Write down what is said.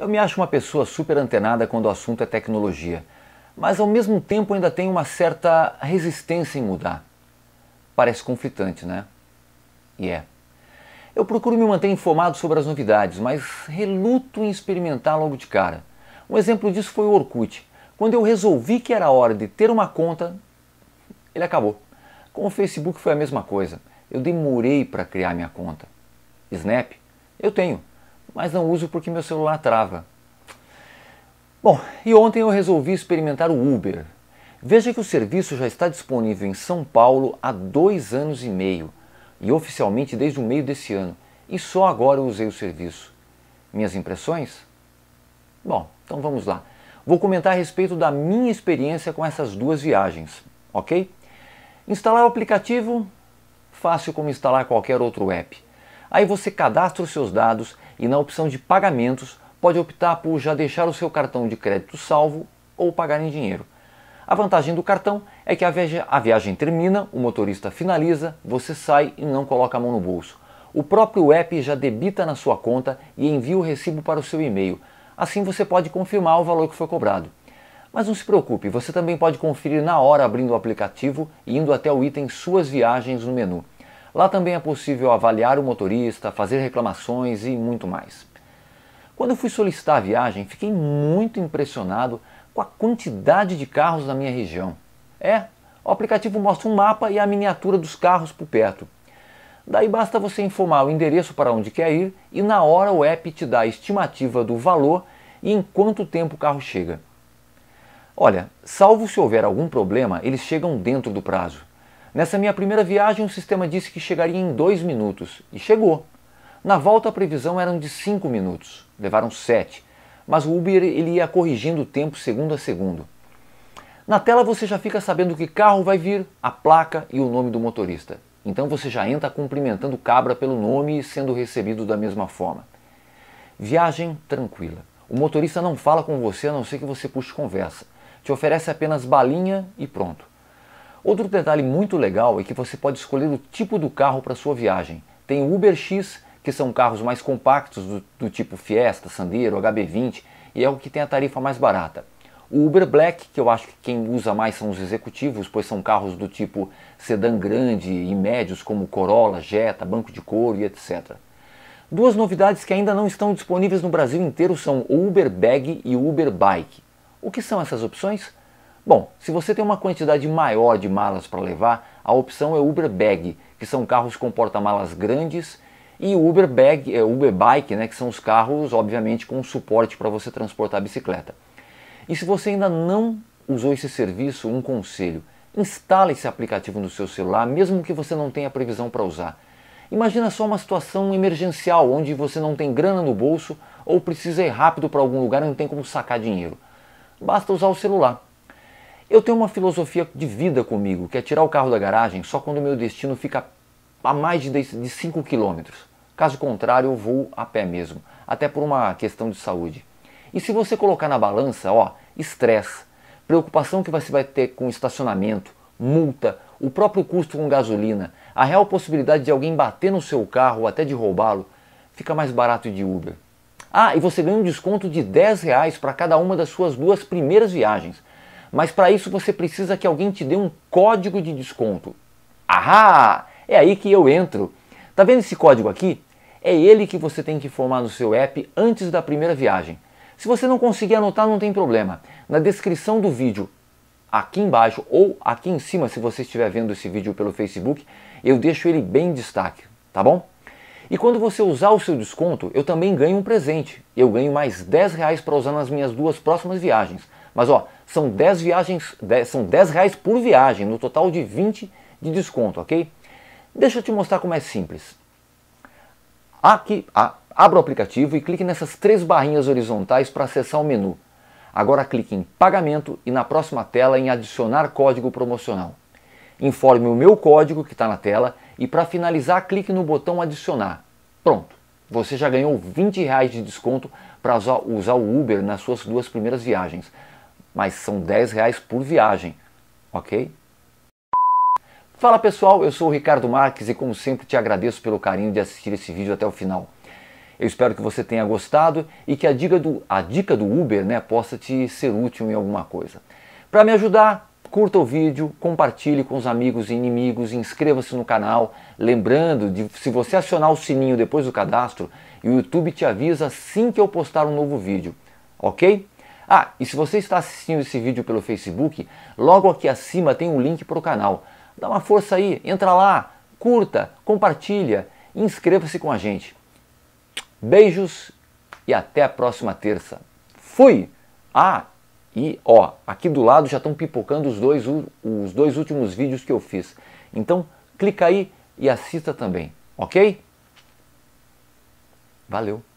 Eu me acho uma pessoa super antenada quando o assunto é tecnologia, mas ao mesmo tempo ainda tenho uma certa resistência em mudar. Parece conflitante, né? E é. Eu procuro me manter informado sobre as novidades, mas reluto em experimentar logo de cara. Um exemplo disso foi o Orkut. Quando eu resolvi que era hora de ter uma conta, ele acabou. Com o Facebook foi a mesma coisa. Eu demorei para criar minha conta. Snap? Eu tenho, mas não uso porque meu celular trava. Bom, e ontem eu resolvi experimentar o Uber. Veja que o serviço já está disponível em São Paulo há dois anos e meio, e oficialmente desde o meio desse ano, e só agora eu usei o serviço. Minhas impressões? Bom, então vamos lá. Vou comentar a respeito da minha experiência com essas duas viagens, ok? Instalar o aplicativo? Fácil como instalar qualquer outro app. Aí você cadastra os seus dados, e na opção de pagamentos pode optar por já deixar o seu cartão de crédito salvo ou pagar em dinheiro. A vantagem do cartão é que a viagem, a viagem termina, o motorista finaliza, você sai e não coloca a mão no bolso. O próprio app já debita na sua conta e envia o recibo para o seu e-mail. Assim você pode confirmar o valor que foi cobrado. Mas não se preocupe, você também pode conferir na hora abrindo o aplicativo e indo até o item Suas Viagens no menu. Lá também é possível avaliar o motorista, fazer reclamações e muito mais. Quando eu fui solicitar a viagem, fiquei muito impressionado com a quantidade de carros na minha região. É, o aplicativo mostra um mapa e a miniatura dos carros por perto. Daí basta você informar o endereço para onde quer ir e na hora o app te dá a estimativa do valor e em quanto tempo o carro chega. Olha, salvo se houver algum problema, eles chegam dentro do prazo. Nessa minha primeira viagem, o sistema disse que chegaria em 2 minutos e chegou. Na volta, a previsão era de 5 minutos, levaram 7, mas o Uber ele ia corrigindo o tempo segundo a segundo. Na tela você já fica sabendo que carro vai vir, a placa e o nome do motorista. Então você já entra cumprimentando o cabra pelo nome e sendo recebido da mesma forma. Viagem tranquila. O motorista não fala com você a não ser que você puxe conversa. Te oferece apenas balinha e pronto. Outro detalhe muito legal é que você pode escolher o tipo do carro para sua viagem. Tem o Uber X, que são carros mais compactos do, do tipo Fiesta, Sandero, HB20 e é o que tem a tarifa mais barata. O Uber Black, que eu acho que quem usa mais são os executivos, pois são carros do tipo sedã grande e médios como Corolla, Jetta, banco de couro e etc. Duas novidades que ainda não estão disponíveis no Brasil inteiro são o Uber Bag e o Uber Bike. O que são essas opções? Bom, se você tem uma quantidade maior de malas para levar, a opção é Uber Bag, que são carros com porta-malas grandes, e Uber Bag, é, Uber Bike, né, que são os carros, obviamente, com suporte para você transportar a bicicleta. E se você ainda não usou esse serviço, um conselho: instale esse aplicativo no seu celular, mesmo que você não tenha previsão para usar. Imagina só uma situação emergencial onde você não tem grana no bolso ou precisa ir rápido para algum lugar e não tem como sacar dinheiro. Basta usar o celular. Eu tenho uma filosofia de vida comigo, que é tirar o carro da garagem só quando o meu destino fica a mais de 5 quilômetros. Caso contrário, eu vou a pé mesmo, até por uma questão de saúde. E se você colocar na balança, ó, estresse, preocupação que você vai ter com estacionamento, multa, o próprio custo com gasolina, a real possibilidade de alguém bater no seu carro ou até de roubá-lo, fica mais barato de Uber. Ah, e você ganha um desconto de 10 reais para cada uma das suas duas primeiras viagens. Mas para isso você precisa que alguém te dê um código de desconto. Ahá! É aí que eu entro. Tá vendo esse código aqui? É ele que você tem que informar no seu app antes da primeira viagem. Se você não conseguir anotar, não tem problema. Na descrição do vídeo, aqui embaixo ou aqui em cima, se você estiver vendo esse vídeo pelo Facebook, eu deixo ele bem em destaque, tá bom? E quando você usar o seu desconto, eu também ganho um presente. Eu ganho mais 10 reais para usar nas minhas duas próximas viagens. Mas ó, são 10 viagens, 10, são 10 reais por viagem, no total de 20 de desconto, ok? Deixa eu te mostrar como é simples. Aqui, a, abra o aplicativo e clique nessas três barrinhas horizontais para acessar o menu. Agora clique em pagamento e na próxima tela em adicionar código promocional. Informe o meu código que está na tela e para finalizar clique no botão adicionar. Pronto, você já ganhou 20 reais de desconto para usar o Uber nas suas duas primeiras viagens mas são 10 reais por viagem, ok? Fala pessoal, eu sou o Ricardo Marques e como sempre te agradeço pelo carinho de assistir esse vídeo até o final. Eu espero que você tenha gostado e que a dica do, a dica do Uber né, possa te ser útil em alguma coisa. Para me ajudar, curta o vídeo, compartilhe com os amigos e inimigos, inscreva-se no canal. Lembrando de se você acionar o sininho depois do cadastro, o YouTube te avisa assim que eu postar um novo vídeo, ok? Ah, e se você está assistindo esse vídeo pelo Facebook, logo aqui acima tem um link para o canal. Dá uma força aí, entra lá, curta, compartilha, inscreva-se com a gente. Beijos e até a próxima terça. Fui! Ah, e ó, aqui do lado já estão pipocando os dois, os dois últimos vídeos que eu fiz. Então, clica aí e assista também, ok? Valeu!